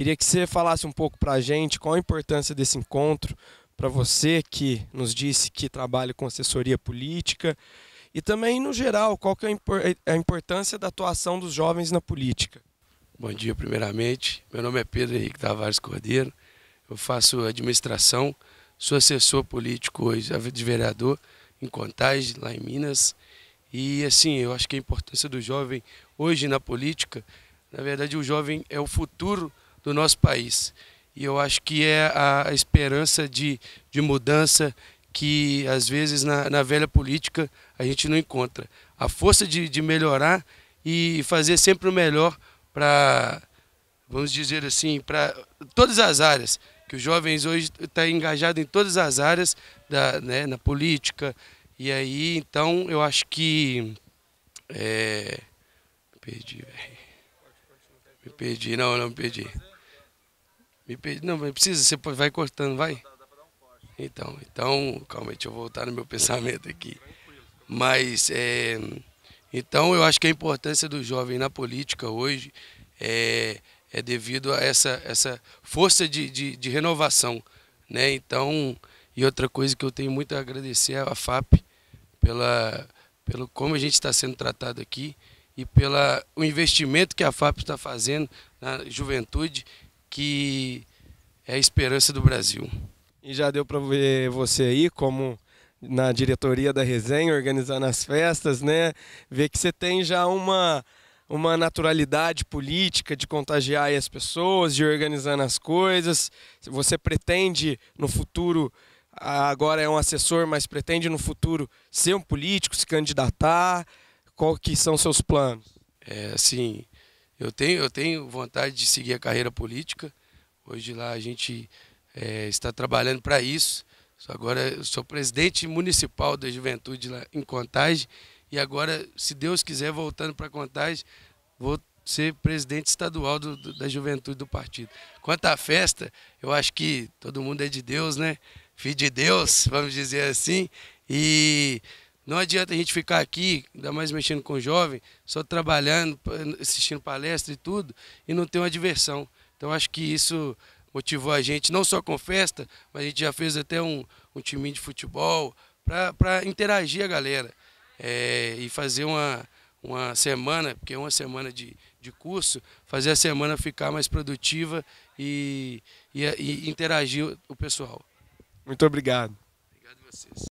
Queria que você falasse um pouco para a gente qual a importância desse encontro para você que nos disse que trabalha com assessoria política e também, no geral, qual que é a importância da atuação dos jovens na política. Bom dia, primeiramente. Meu nome é Pedro Henrique Tavares Cordeiro. Eu faço administração, sou assessor político hoje, de vereador em Contagem, lá em Minas. E assim, eu acho que a importância do jovem hoje na política, na verdade, o jovem é o futuro do nosso país. E eu acho que é a esperança de, de mudança que, às vezes, na, na velha política a gente não encontra. A força de, de melhorar e fazer sempre o melhor para, vamos dizer assim, para todas as áreas. Que os jovens hoje estão tá engajados em todas as áreas, da, né, na política. E aí, então, eu acho que. É... Perdi, velho. Me perdi, não, não me perdi. Me perdi, não, mas precisa, você vai cortando, vai. Então, então, calma aí, deixa eu voltar no meu pensamento aqui. Mas, é, então, eu acho que a importância do jovem na política hoje é, é devido a essa, essa força de, de, de renovação, né? Então, e outra coisa que eu tenho muito a agradecer à é FAP pela, pelo como a gente está sendo tratado aqui, e pelo investimento que a FAP está fazendo na juventude, que é a esperança do Brasil. E já deu para ver você aí como na diretoria da resenha, organizando as festas, né? Ver que você tem já uma, uma naturalidade política de contagiar as pessoas, de organizando as coisas. Você pretende no futuro, agora é um assessor, mas pretende no futuro ser um político, se candidatar? qual que são seus planos? É, assim, eu tenho, eu tenho vontade de seguir a carreira política. Hoje lá a gente é, está trabalhando para isso. Agora eu sou presidente municipal da juventude lá em Contagem e agora, se Deus quiser, voltando para Contagem, vou ser presidente estadual do, do, da juventude do partido. Quanto à festa, eu acho que todo mundo é de Deus, né? Filho de Deus, vamos dizer assim. E não adianta a gente ficar aqui, ainda mais mexendo com jovem, só trabalhando, assistindo palestra e tudo, e não ter uma diversão. Então acho que isso motivou a gente, não só com festa, mas a gente já fez até um, um de futebol para interagir a galera é, e fazer uma, uma semana, porque é uma semana de, de curso, fazer a semana ficar mais produtiva e, e, e interagir o pessoal. Muito obrigado. Obrigado a vocês.